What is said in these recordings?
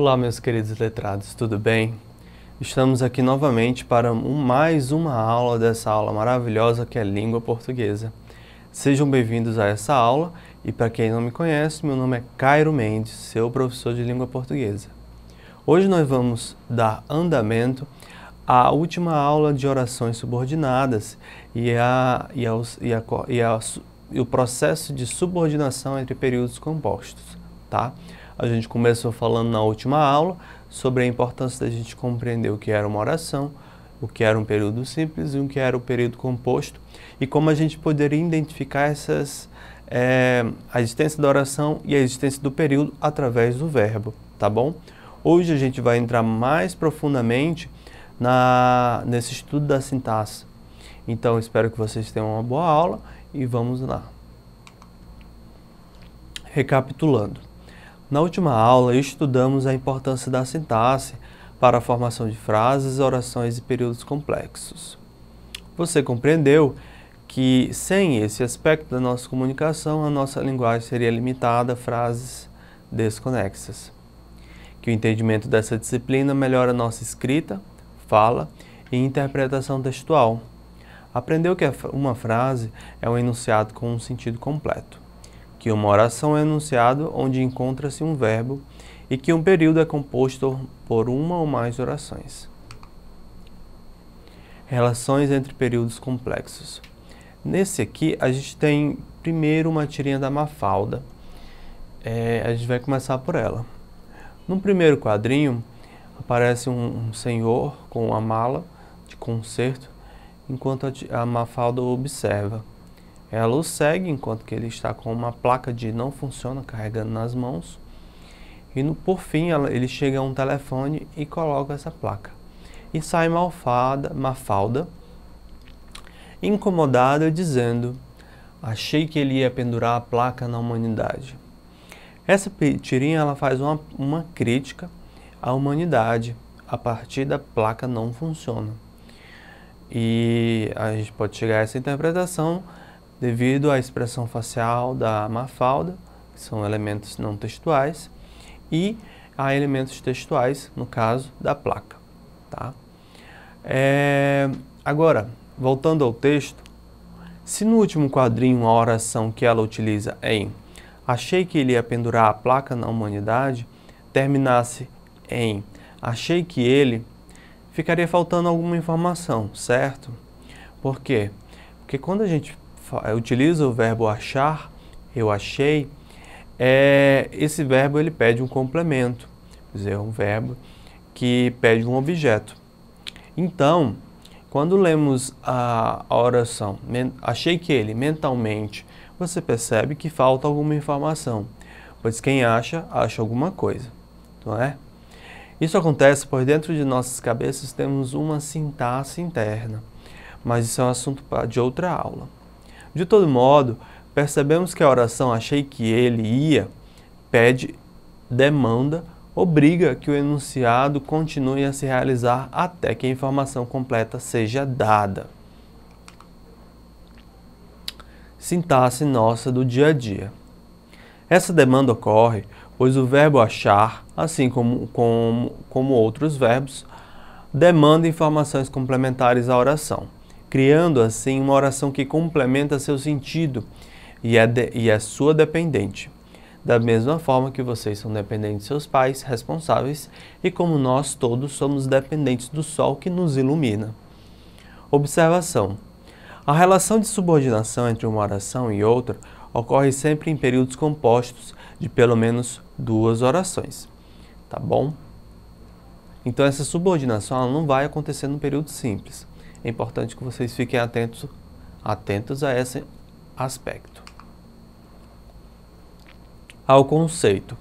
Olá, meus queridos letrados, tudo bem? Estamos aqui novamente para um, mais uma aula dessa aula maravilhosa que é Língua Portuguesa. Sejam bem-vindos a essa aula e para quem não me conhece, meu nome é Cairo Mendes, seu professor de Língua Portuguesa. Hoje nós vamos dar andamento à última aula de orações subordinadas e, a, e, aos, e, a, e, a, e o processo de subordinação entre períodos compostos, tá? Tá? A gente começou falando na última aula sobre a importância da gente compreender o que era uma oração, o que era um período simples e o que era o um período composto e como a gente poderia identificar essas é, a existência da oração e a existência do período através do verbo, tá bom? Hoje a gente vai entrar mais profundamente na, nesse estudo da sintaxe. Então espero que vocês tenham uma boa aula e vamos lá. Recapitulando. Na última aula, estudamos a importância da sintaxe para a formação de frases, orações e períodos complexos. Você compreendeu que, sem esse aspecto da nossa comunicação, a nossa linguagem seria limitada a frases desconexas. Que o entendimento dessa disciplina melhora nossa escrita, fala e interpretação textual. Aprendeu que uma frase é um enunciado com um sentido completo que uma oração é enunciado onde encontra-se um verbo e que um período é composto por uma ou mais orações. Relações entre períodos complexos. Nesse aqui, a gente tem primeiro uma tirinha da Mafalda. É, a gente vai começar por ela. No primeiro quadrinho, aparece um, um senhor com uma mala de concerto, enquanto a, a Mafalda observa. Ela o segue enquanto que ele está com uma placa de não funciona carregando nas mãos. E no, por fim ela, ele chega a um telefone e coloca essa placa. E sai malfada, Mafalda, incomodada, dizendo: Achei que ele ia pendurar a placa na humanidade. Essa tirinha ela faz uma, uma crítica à humanidade a partir da placa não funciona. E a gente pode chegar a essa interpretação devido à expressão facial da mafalda, que são elementos não textuais, e a elementos textuais, no caso, da placa. Tá? É, agora, voltando ao texto, se no último quadrinho a oração que ela utiliza é em achei que ele ia pendurar a placa na humanidade, terminasse em achei que ele, ficaria faltando alguma informação, certo? Por quê? Porque quando a gente utiliza o verbo achar, eu achei, é, esse verbo ele pede um complemento, quer dizer, é um verbo que pede um objeto. Então, quando lemos a, a oração, achei que ele, mentalmente, você percebe que falta alguma informação, pois quem acha, acha alguma coisa, não é? Isso acontece pois dentro de nossas cabeças temos uma sintaxe interna, mas isso é um assunto de outra aula. De todo modo, percebemos que a oração achei que ele ia pede, demanda, obriga que o enunciado continue a se realizar até que a informação completa seja dada. Sintaxe nossa do dia a dia. Essa demanda ocorre pois o verbo achar, assim como, como, como outros verbos, demanda informações complementares à oração criando assim uma oração que complementa seu sentido e é, de, e é sua dependente. Da mesma forma que vocês são dependentes de seus pais, responsáveis, e como nós todos somos dependentes do sol que nos ilumina. Observação: A relação de subordinação entre uma oração e outra ocorre sempre em períodos compostos de pelo menos duas orações. Tá bom? Então, essa subordinação não vai acontecer num período simples é importante que vocês fiquem atentos, atentos a esse aspecto. Ao conceito.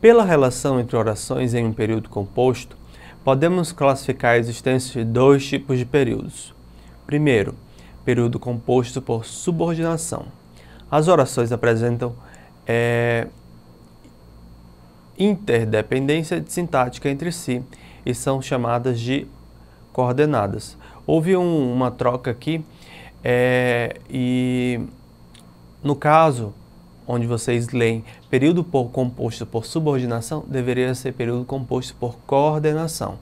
Pela relação entre orações em um período composto, podemos classificar a existência de dois tipos de períodos. Primeiro, período composto por subordinação. As orações apresentam é, interdependência de sintática entre si e são chamadas de coordenadas. Houve um, uma troca aqui é, e no caso onde vocês leem período por composto por subordinação, deveria ser período composto por coordenação.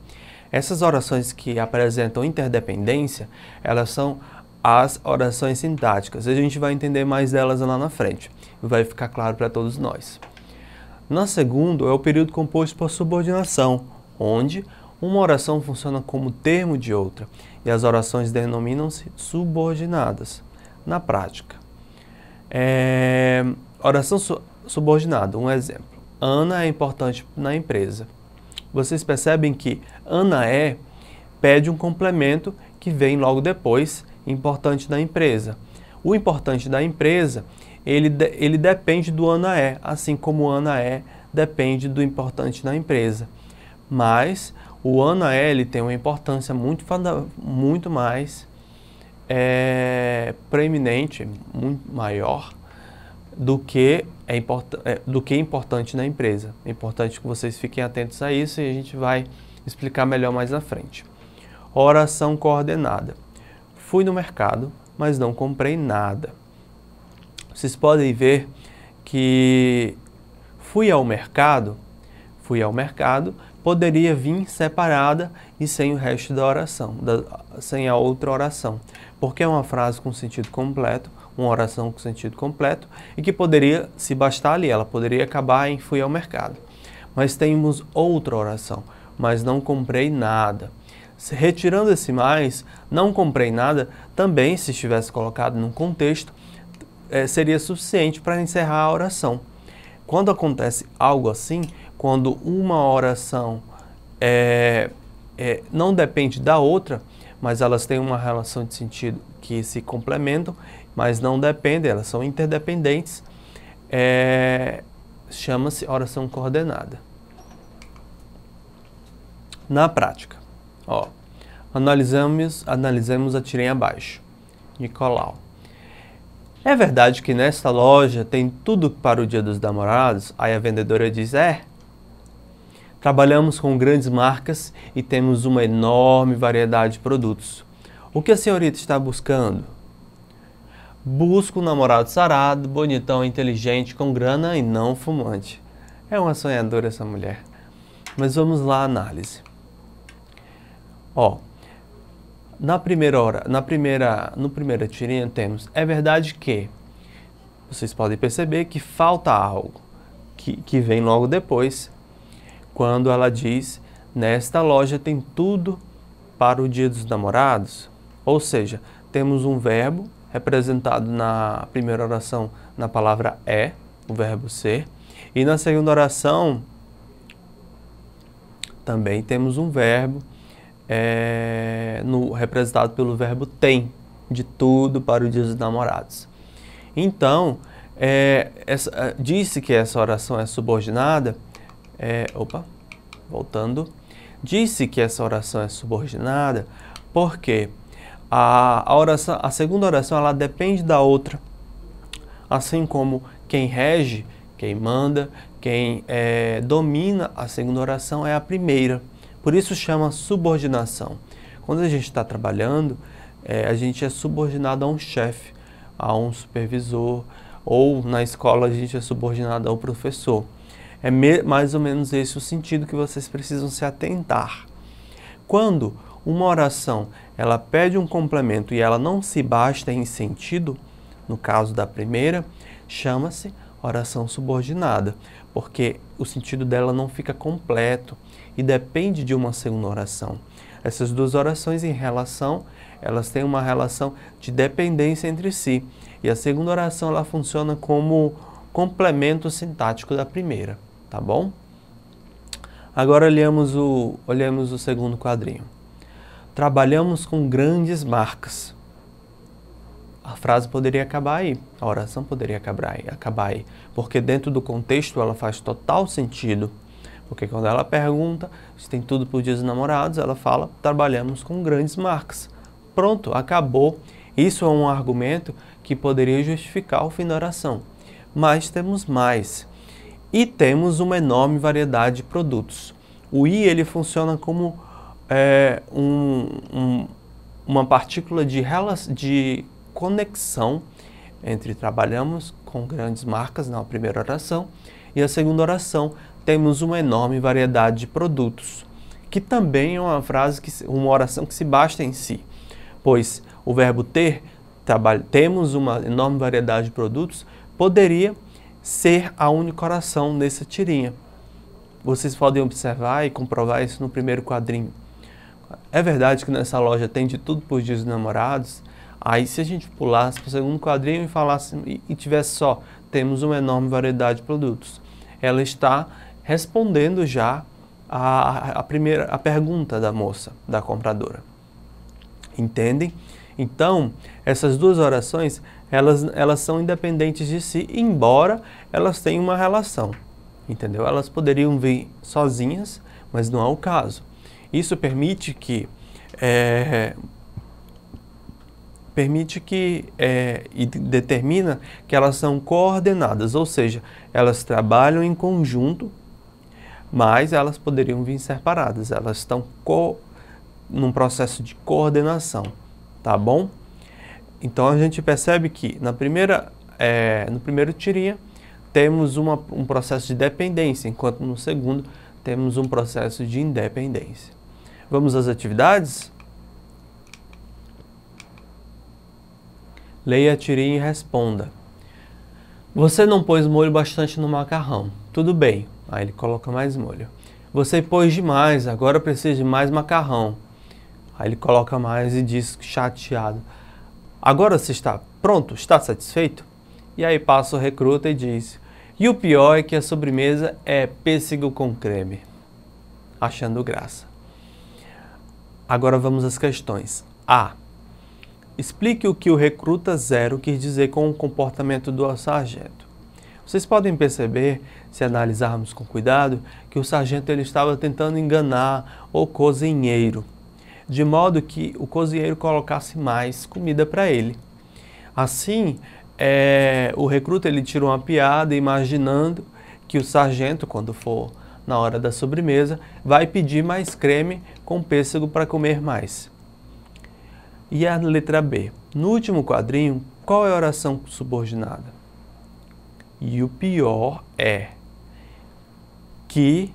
Essas orações que apresentam interdependência, elas são as orações sintáticas. A gente vai entender mais delas lá na frente. Vai ficar claro para todos nós. Na segundo é o período composto por subordinação, onde uma oração funciona como termo de outra e as orações denominam-se subordinadas na prática. É, oração su subordinada, um exemplo. Ana é importante na empresa. Vocês percebem que Ana é pede um complemento que vem logo depois, importante na empresa. O importante da empresa, ele, de, ele depende do Ana é, assim como Ana é depende do importante na empresa. Mas o ANAL tem uma importância muito, muito mais é, preeminente, muito maior do que é, import, é, do que é importante na empresa. É importante que vocês fiquem atentos a isso e a gente vai explicar melhor mais na frente. Oração coordenada. Fui no mercado, mas não comprei nada. Vocês podem ver que fui ao mercado, fui ao mercado, poderia vir separada e sem o resto da oração, da, sem a outra oração, porque é uma frase com sentido completo, uma oração com sentido completo e que poderia se bastar ali, ela poderia acabar em fui ao mercado. Mas temos outra oração, mas não comprei nada. Retirando esse mais, não comprei nada, também se estivesse colocado num contexto, eh, seria suficiente para encerrar a oração. Quando acontece algo assim, quando uma oração é, é, não depende da outra, mas elas têm uma relação de sentido que se complementam, mas não dependem, elas são interdependentes, é, chama-se oração coordenada. Na prática, ó, analisamos, analisamos a tirem abaixo. Nicolau. É verdade que nesta loja tem tudo para o Dia dos Namorados? Aí a vendedora diz: É, Trabalhamos com grandes marcas e temos uma enorme variedade de produtos. O que a senhorita está buscando? Busco um namorado sarado, bonitão, inteligente, com grana e não fumante. É uma sonhadora essa mulher. Mas vamos lá à análise. Ó, na primeira hora, na primeira, no primeira tirinha temos, é verdade que vocês podem perceber que falta algo que, que vem logo depois, quando ela diz: Nesta loja tem tudo para o dia dos namorados. Ou seja, temos um verbo representado na primeira oração na palavra é, o verbo ser, e na segunda oração também temos um verbo é, no, representado pelo verbo tem, de tudo para o dia dos namorados. Então, é, é disse que essa oração é subordinada é, opa, voltando, disse que essa oração é subordinada porque a, a, oração, a segunda oração ela depende da outra, assim como quem rege, quem manda, quem é, domina a segunda oração é a primeira. Por isso chama subordinação. Quando a gente está trabalhando, é, a gente é subordinado a um chefe, a um supervisor, ou na escola a gente é subordinado ao professor. É mais ou menos esse o sentido que vocês precisam se atentar. Quando uma oração ela pede um complemento e ela não se basta em sentido, no caso da primeira, chama-se oração subordinada, porque o sentido dela não fica completo e depende de uma segunda oração. Essas duas orações em relação, elas têm uma relação de dependência entre si, e a segunda oração ela funciona como complemento sintático da primeira tá bom? Agora olhamos o, olhamos o segundo quadrinho. Trabalhamos com grandes marcas. A frase poderia acabar aí, a oração poderia acabar aí, acabar aí, porque dentro do contexto ela faz total sentido. Porque quando ela pergunta se tem tudo por dias namorados, ela fala: trabalhamos com grandes marcas. Pronto, acabou. Isso é um argumento que poderia justificar o fim da oração. Mas temos mais. E temos uma enorme variedade de produtos. O I ele funciona como é, um, um, uma partícula de, de conexão entre trabalhamos com grandes marcas na primeira oração e a segunda oração temos uma enorme variedade de produtos, que também é uma frase que uma oração que se basta em si, pois o verbo ter, temos uma enorme variedade de produtos, poderia ser a única oração nessa tirinha. Vocês podem observar e comprovar isso no primeiro quadrinho. É verdade que nessa loja tem de tudo por dias dos namorados. Aí se a gente pulasse para o segundo quadrinho e falasse e tivesse só temos uma enorme variedade de produtos. Ela está respondendo já a, a primeira a pergunta da moça, da compradora. Entendem? Então, essas duas orações elas, elas são independentes de si, embora elas tenham uma relação, entendeu? Elas poderiam vir sozinhas, mas não é o caso. Isso permite que é, permite que é, e determina que elas são coordenadas, ou seja, elas trabalham em conjunto, mas elas poderiam vir separadas. Elas estão co num processo de coordenação, tá bom? Então a gente percebe que na primeira, é, no primeiro tirinha temos uma, um processo de dependência, enquanto no segundo temos um processo de independência. Vamos às atividades? Leia a tirinha e responda. Você não pôs molho bastante no macarrão. Tudo bem. Aí ele coloca mais molho. Você pôs demais, agora precisa de mais macarrão. Aí ele coloca mais e diz chateado. Agora você está pronto? Está satisfeito? E aí passa o recruta e diz: E o pior é que a sobremesa é pêssego com creme. Achando graça. Agora vamos às questões. A. Explique o que o recruta zero quis dizer com o comportamento do sargento. Vocês podem perceber, se analisarmos com cuidado, que o sargento ele estava tentando enganar o cozinheiro de modo que o cozinheiro colocasse mais comida para ele. Assim, é, o recruta ele tira uma piada imaginando que o sargento, quando for na hora da sobremesa, vai pedir mais creme com pêssego para comer mais. E a letra B. No último quadrinho, qual é a oração subordinada? E o pior é que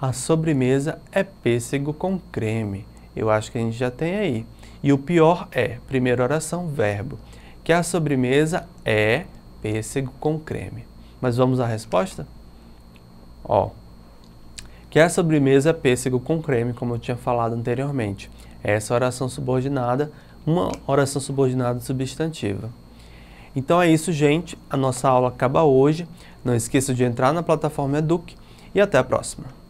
a sobremesa é pêssego com creme. Eu acho que a gente já tem aí. E o pior é, primeira oração, verbo, que a sobremesa é pêssego com creme. Mas vamos à resposta? Ó, que a sobremesa é pêssego com creme, como eu tinha falado anteriormente. Essa oração subordinada, uma oração subordinada substantiva. Então é isso, gente. A nossa aula acaba hoje. Não esqueça de entrar na plataforma Eduque e até a próxima.